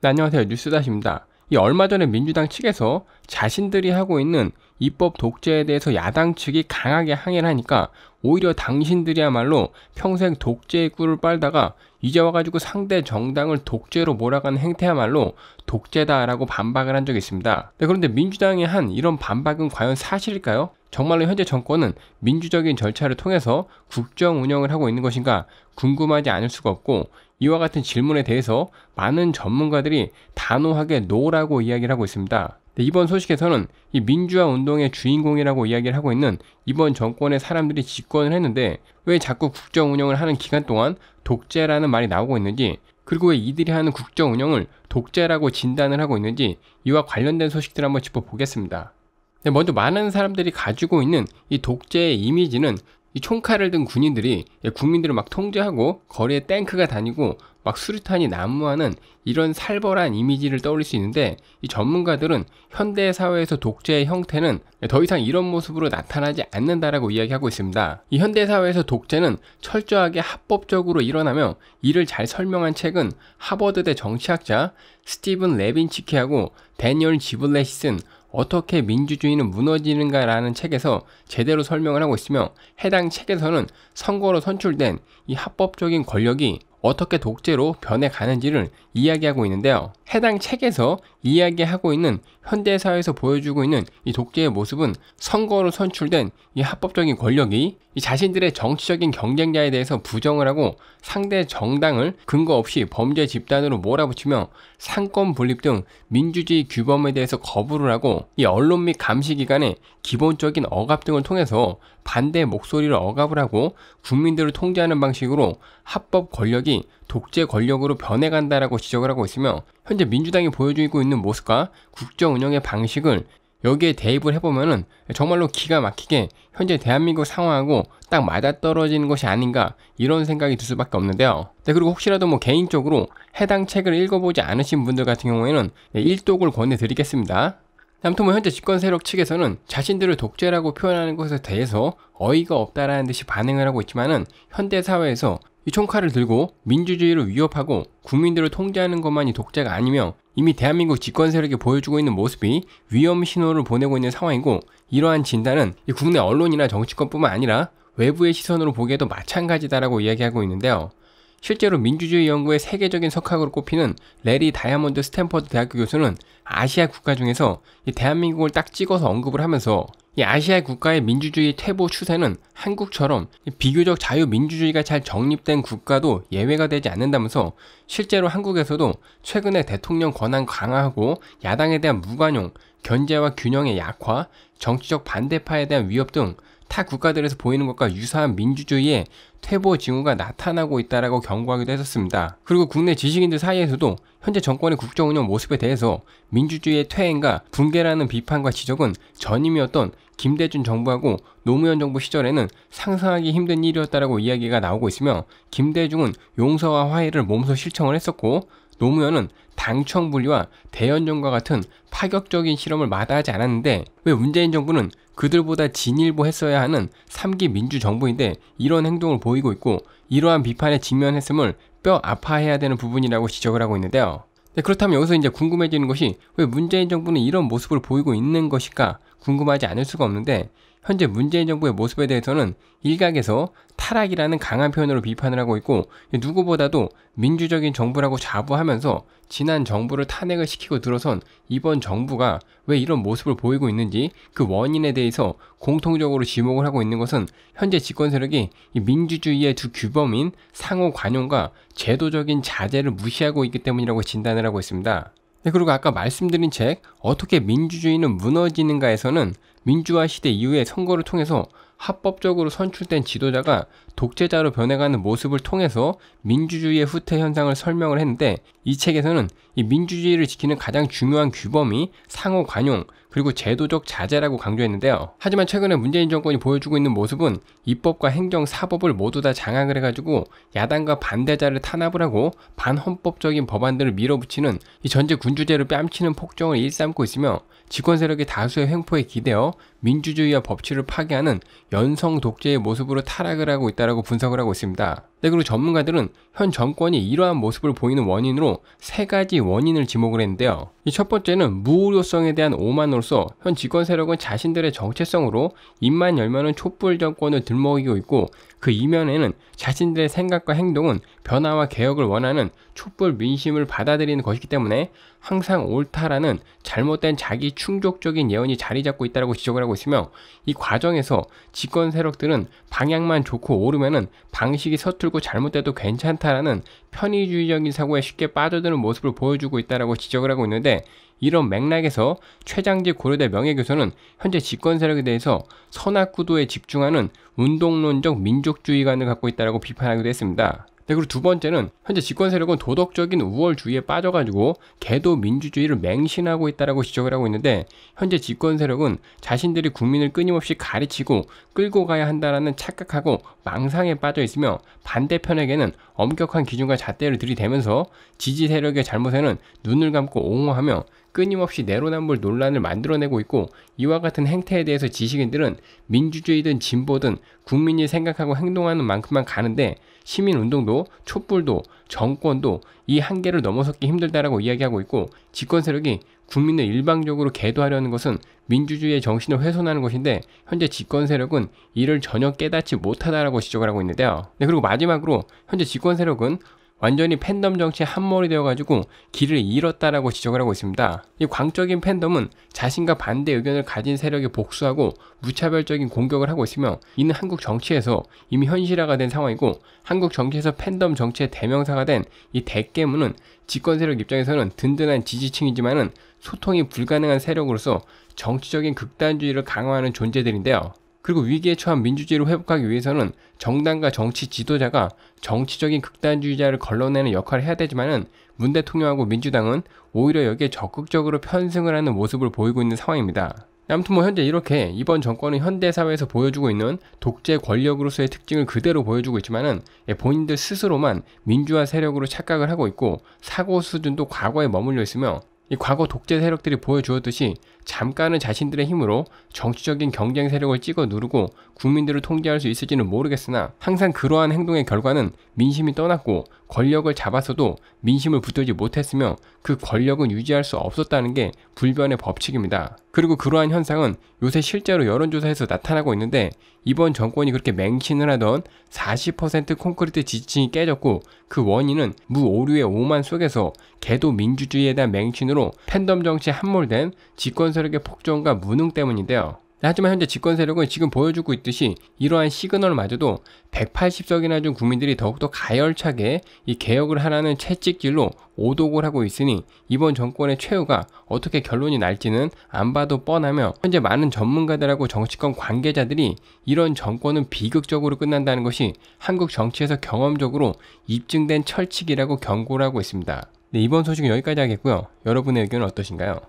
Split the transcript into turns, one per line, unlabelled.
네, 안녕하세요. 뉴스다시입니다. 이 얼마 전에 민주당 측에서 자신들이 하고 있는 입법 독재에 대해서 야당 측이 강하게 항의를 하니까 오히려 당신들이야말로 평생 독재의 꿀을 빨다가 이제 와가지고 상대 정당을 독재로 몰아가는 행태야말로 독재다라고 반박을 한 적이 있습니다. 네, 그런데 민주당이 한 이런 반박은 과연 사실일까요? 정말로 현재 정권은 민주적인 절차를 통해서 국정 운영을 하고 있는 것인가 궁금하지 않을 수가 없고 이와 같은 질문에 대해서 많은 전문가들이 단호하게 노라고 이야기를 하고 있습니다. 네, 이번 소식에서는 이 민주화 운동의 주인공이라고 이야기를 하고 있는 이번 정권의 사람들이 집권을 했는데 왜 자꾸 국정 운영을 하는 기간 동안 독재라는 말이 나오고 있는지 그리고 왜 이들이 하는 국정 운영을 독재라고 진단을 하고 있는지 이와 관련된 소식들을 한번 짚어보겠습니다. 네, 먼저 많은 사람들이 가지고 있는 이 독재의 이미지는 이 총칼을 든 군인들이 예, 국민들을 막 통제하고 거리에 탱크가 다니고 막 수류탄이 난무하는 이런 살벌한 이미지를 떠올릴 수 있는데 이 전문가들은 현대 사회에서 독재의 형태는 예, 더 이상 이런 모습으로 나타나지 않는다라고 이야기하고 있습니다. 이 현대 사회에서 독재는 철저하게 합법적으로 일어나며 이를 잘 설명한 책은 하버드대 정치학자 스티븐 레빈치키하고 데니얼 지블렛이 쓴 어떻게 민주주의는 무너지는가라는 책에서 제대로 설명을 하고 있으며 해당 책에서는 선거로 선출된 이 합법적인 권력이 어떻게 독재로 변해가는지를 이야기하고 있는데요. 해당 책에서 이야기하고 있는 현대사회에서 보여주고 있는 이 독재의 모습은 선거로 선출된 이 합법적인 권력이 이 자신들의 정치적인 경쟁자에 대해서 부정을 하고 상대 정당을 근거 없이 범죄 집단으로 몰아붙이며 상권 분립 등 민주주의 규범에 대해서 거부를 하고 이 언론 및 감시기관의 기본적인 억압 등을 통해서 반대 목소리를 억압을 하고 국민들을 통제하는 방식으로 합법 권력이 독재 권력으로 변해간다라고 지적을 하고 있으며 현재 민주당이 보여주고 있는 모습과 국정 운영의 방식을 여기에 대입을 해보면 정말로 기가 막히게 현재 대한민국 상황하고 딱 맞아떨어지는 것이 아닌가 이런 생각이 들 수밖에 없는데요. 네, 그리고 혹시라도 뭐 개인적으로 해당 책을 읽어보지 않으신 분들 같은 경우에는 네, 일독을 권해드리겠습니다. 남토모 현재 집권 세력 측에서는 자신들을 독재라고 표현하는 것에 대해서 어이가 없다라는 듯이 반응을 하고 있지만은 현대 사회에서 이 총칼을 들고 민주주의를 위협하고 국민들을 통제하는 것만이 독재가 아니며 이미 대한민국 집권 세력이 보여주고 있는 모습이 위험 신호를 보내고 있는 상황이고 이러한 진단은 이 국내 언론이나 정치권뿐만 아니라 외부의 시선으로 보기에도 마찬가지다라고 이야기하고 있는데요. 실제로 민주주의 연구의 세계적인 석학으로 꼽히는 레리 다이아몬드 스탠퍼드 대학교 교수는 아시아 국가 중에서 대한민국을 딱 찍어서 언급을 하면서 이 아시아 국가의 민주주의 퇴보 추세는 한국처럼 비교적 자유민주주의가 잘 정립된 국가도 예외가 되지 않는다면서 실제로 한국에서도 최근에 대통령 권한 강화하고 야당에 대한 무관용, 견제와 균형의 약화, 정치적 반대파에 대한 위협 등타 국가들에서 보이는 것과 유사한 민주주의의 퇴보 징후가 나타나고 있다라고 경고하기도 했었습니다. 그리고 국내 지식인들 사이에서도 현재 정권의 국정 운영 모습에 대해서 민주주의의 퇴행과 붕괴라는 비판과 지적은 전임이었던 김대중 정부하고 노무현 정부 시절에는 상상하기 힘든 일이었다라고 이야기가 나오고 있으며 김대중은 용서와 화해를 몸소 실천을 했었고 노무현은 당청 분리와 대연정과 같은 파격적인 실험을 마다하지 않았는데 왜 문재인 정부는 그들보다 진일보 했어야 하는 3기 민주정부인데 이런 행동을 보이고 있고 이러한 비판에 직면했음을 뼈 아파해야 되는 부분이라고 지적을 하고 있는데요. 네, 그렇다면 여기서 이제 궁금해지는 것이 왜 문재인 정부는 이런 모습을 보이고 있는 것일까 궁금하지 않을 수가 없는데 현재 문재인 정부의 모습에 대해서는 일각에서 타락이라는 강한 표현으로 비판을 하고 있고 누구보다도 민주적인 정부라고 자부하면서 지난 정부를 탄핵을 시키고 들어선 이번 정부가 왜 이런 모습을 보이고 있는지 그 원인에 대해서 공통적으로 지목을 하고 있는 것은 현재 집권 세력이 민주주의의 두 규범인 상호 관용과 제도적인 자제를 무시하고 있기 때문이라고 진단을 하고 있습니다. 네, 그리고 아까 말씀드린 책 어떻게 민주주의는 무너지는가에서는 민주화 시대 이후에 선거를 통해서 합법적으로 선출된 지도자가 독재자로 변해가는 모습을 통해서 민주주의의 후퇴 현상을 설명을 했는데 이 책에서는 이 민주주의를 지키는 가장 중요한 규범이 상호 관용 그리고 제도적 자제라고 강조했는데요. 하지만 최근에 문재인 정권이 보여주고 있는 모습은 입법과 행정, 사법을 모두 다 장악을 해가지고 야당과 반대자를 탄압을 하고 반헌법적인 법안들을 밀어붙이는 이 전제 군주제를 뺨치는 폭정을 일삼고 있으며 집권 세력이 다수의 횡포에 기대어 민주주의와 법치를 파괴하는 연성 독재의 모습으로 타락을 하고 있다라고 분석을 하고 있습니다. 네, 그리고 전문가들은 현 정권이 이러한 모습을 보이는 원인으로 세 가지 원인을 지목을 했는데요. 이첫 번째는 무우려성에 대한 오만으로서 현 집권 세력은 자신들의 정체성으로 입만 열면은 촛불 정권을 들먹이고 있고 그 이면에는 자신들의 생각과 행동은 변화와 개혁을 원하는 촛불 민심을 받아들이는 것이기 때문에 항상 옳다라는 잘못된 자기 충족적인 예언이 자리 잡고 있다고 지적을 하고 있으며 이 과정에서 집권 세력들은 방향만 좋고 오르면은 방식이 서툴고 잘못돼도 괜찮다라는 편의주의적인 사고에 쉽게 빠져드는 모습을 보여주고 있다고 지적을 하고 있는데 이런 맥락에서 최장지 고려대 명예교수는 현재 집권 세력에 대해서 선악구도에 집중하는 운동론적 민족주의관을 갖고 있다고 비판하기도 했습니다. 네, 그리고 두 번째는 현재 집권 세력은 도덕적인 우월주의에 빠져가지고 개도 민주주의를 맹신하고 있다라고 지적을 하고 있는데 현재 집권 세력은 자신들이 국민을 끊임없이 가르치고 끌고 가야 한다라는 착각하고 망상에 빠져 있으며 반대편에게는 엄격한 기준과 잣대를 들이대면서 지지 세력의 잘못에는 눈을 감고 옹호하며 끊임없이 내로남불 논란을 만들어내고 있고 이와 같은 행태에 대해서 지식인들은 민주주의든 진보든 국민이 생각하고 행동하는 만큼만 가는데 시민운동도 촛불도 정권도 이 한계를 넘어섰기 힘들다라고 이야기하고 있고 집권 세력이 국민을 일방적으로 개도하려는 것은 민주주의의 정신을 훼손하는 것인데 현재 집권 세력은 이를 전혀 깨닫지 못하다라고 지적을 하고 있는데요. 네, 그리고 마지막으로 현재 집권 세력은 완전히 팬덤 정치에 한몰이 되어가지고 길을 잃었다라고 지적을 하고 있습니다. 이 광적인 팬덤은 자신과 반대 의견을 가진 세력에 복수하고 무차별적인 공격을 하고 있으며 이는 한국 정치에서 이미 현실화가 된 상황이고 한국 정치에서 팬덤 정치의 대명사가 된 이 대깨문은 집권 세력 입장에서는 든든한 지지층이지만은 소통이 불가능한 세력으로서 정치적인 극단주의를 강화하는 존재들인데요. 그리고 위기에 처한 민주주의를 회복하기 위해서는 정당과 정치 지도자가 정치적인 극단주의자를 걸러내는 역할을 해야 되지만은 문 대통령하고 민주당은 오히려 여기에 적극적으로 편승을 하는 모습을 보이고 있는 상황입니다. 아무튼 뭐 현재 이렇게 이번 정권은 현대 사회에서 보여주고 있는 독재 권력으로서의 특징을 그대로 보여주고 있지만은 예, 본인들 스스로만 민주화 세력으로 착각을 하고 있고 사고 수준도 과거에 머물려 있으며 이 과거 독재 세력들이 보여주었듯이 잠깐은 자신들의 힘으로 정치적인 경쟁 세력을 찍어 누르고 국민들을 통제할 수 있을지는 모르겠으나 항상 그러한 행동의 결과는 민심이 떠났고 권력을 잡았어도 민심을 붙들지 못했으며 그 권력은 유지할 수 없었다는 게 불변의 법칙입니다. 그리고 그러한 현상은 요새 실제로 여론조사에서 나타나고 있는데 이번 정권이 그렇게 맹신을 하던 40% 콘크리트 지층이 깨졌고 그 원인은 무오류의 오만 속에서 개도 민주주의에 대한 맹신으로 팬덤 정치에 함몰된 집권 세력의 폭정과 무능 때문인데요. 하지만 현재 집권 세력은 지금 보여주고 있듯이 이러한 시그널마저도 180석이나 준 국민들이 더욱더 가열차게 이 개혁을 하라는 채찍질로 오독을 하고 있으니 이번 정권의 최후가 어떻게 결론이 날지는 안 봐도 뻔하며 현재 많은 전문가들하고 정치권 관계자들이 이런 정권은 비극적으로 끝난다는 것이 한국 정치에서 경험적으로 입증된 철칙이라고 경고를 하고 있습니다. 네, 이번 소식은 여기까지 하겠고요. 여러분의 의견은 어떠신가요?